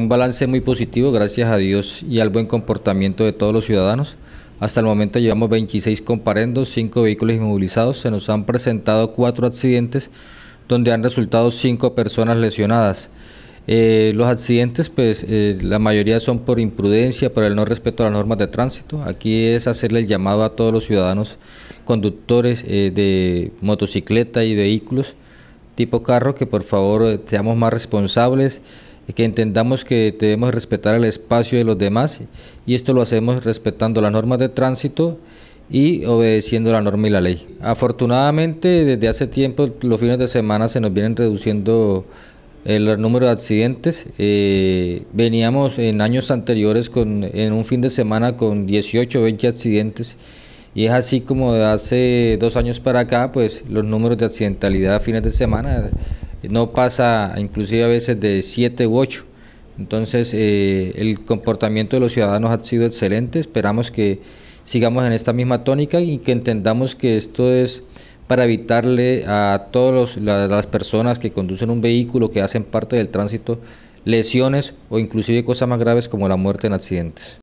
Un balance muy positivo, gracias a Dios y al buen comportamiento de todos los ciudadanos. Hasta el momento llevamos 26 comparendos, 5 vehículos inmovilizados, se nos han presentado 4 accidentes donde han resultado 5 personas lesionadas. Eh, los accidentes, pues eh, la mayoría son por imprudencia, por el no respeto a las normas de tránsito. Aquí es hacerle el llamado a todos los ciudadanos conductores eh, de motocicleta y vehículos tipo carro que por favor seamos más responsables, que entendamos que debemos respetar el espacio de los demás y esto lo hacemos respetando las normas de tránsito y obedeciendo la norma y la ley. Afortunadamente, desde hace tiempo los fines de semana se nos vienen reduciendo el número de accidentes. Eh, veníamos en años anteriores con, en un fin de semana con 18 o 20 accidentes y es así como de hace dos años para acá, pues los números de accidentalidad a fines de semana eh, no pasa inclusive a veces de 7 u 8. Entonces, eh, el comportamiento de los ciudadanos ha sido excelente, esperamos que sigamos en esta misma tónica y que entendamos que esto es para evitarle a todas las personas que conducen un vehículo, que hacen parte del tránsito, lesiones o inclusive cosas más graves como la muerte en accidentes.